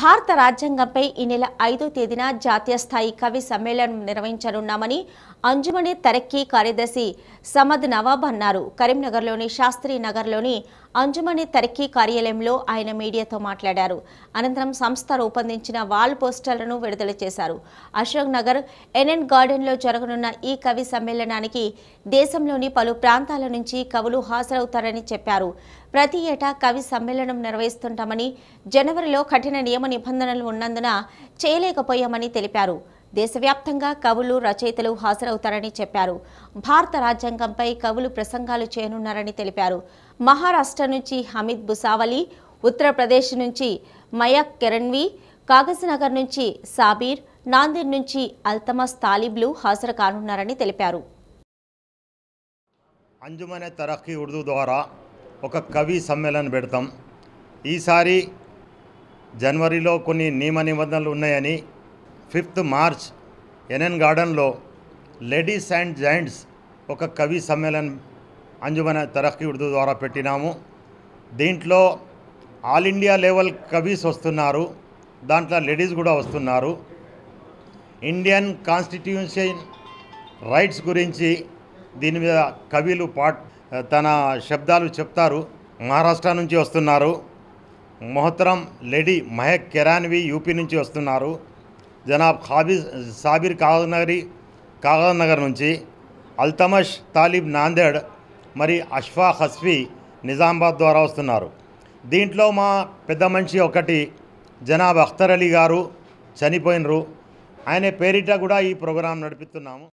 భారత రాజ్యాంగంపై ఈ నెల ఐదో తేదీన జాతీయ స్థాయి కవి సమ్మేళనం నిర్వహించనున్నామని అంజుమణి తరక్కీ కార్యదర్శి సమద్ నవాబ్ అన్నారు కరీంనగర్లోని శాస్త్రీ నగర్లోని అంజుమణి తరఖీ కార్యాలయంలో ఆయన మీడియాతో మాట్లాడారు అనంతరం సంస్థ రూపొందించిన వాల్ పోస్టర్లను విడుదల చేశారు అశోక్ నగర్ ఎన్ఎన్ గార్డెన్లో జరగనున్న ఈ కవి సమ్మేళనానికి దేశంలోని పలు ప్రాంతాల నుంచి కవులు హాజరవుతారని చెప్పారు ప్రతి ఏటా కవి సమ్మేళనం నిర్వహిస్తుంటామని జనవరిలో కఠిన నియమ నిబంధనలు ఉన్నందున చేయలేకపోయామని తెలిపారు దేశవ్యాప్తంగా కవులు రచయితలు హాజరవుతారని చెప్పారు భారత రాజ్యాంగంపై కవులు ప్రసంగాలు చేయనున్నారని తెలిపారు మహారాష్ట్ర నుంచి హమీద్ బుసావలి ఉత్తరప్రదేశ్ నుంచి మయక్ కెరణ్వి కాగజ్నగర్ నుంచి సాబీర్ నాందేడ్ నుంచి అల్తమస్ తాలిబ్లు హాజరు కానున్నారని తెలిపారు అంజుమనే తరఖీ ఉర్దూ ద్వారా ఒక కవి సమ్మేళన పెడతాం ఈసారి జనవరిలో కొన్ని నియమ నిబంధనలు ఉన్నాయని ఫిఫ్త్ మార్చ్ ఎన్ఎన్ గార్డెన్లో లేడీస్ అండ్ జైంట్స్ ఒక కవి సమ్మేళన్ అంజుమన తరఖీ ఉర్దూ ద్వారా పెట్టినాము దీంట్లో ఆల్ ఇండియా లెవెల్ కవీస్ వస్తున్నారు దాంట్లో లేడీస్ కూడా వస్తున్నారు ఇండియన్ కాన్స్టిట్యూషన్ రైట్స్ గురించి దీని మీద కవిలు పాట్ తన శబ్దాలు చెప్తారు మహారాష్ట్ర నుంచి వస్తున్నారు మొహతరం లేడీ మహేక్ కెరాన్వి యూపీ నుంచి వస్తున్నారు జనాబ్ సాబీర్ సాబిర్ కాగనగరి కాగజ్ నగర్ నుంచి అల్తమష్ తాలిబ్ నాందేడ్ మరి అష్ఫా హస్ఫీ నిజామాబాద్ ద్వారా వస్తున్నారు దీంట్లో మా పెద్ద మనిషి ఒకటి జనాబ్ అఖ్తర్ అలీ గారు చనిపోయినరు ఆయన పేరిట కూడా ఈ ప్రోగ్రాం నడిపిస్తున్నాము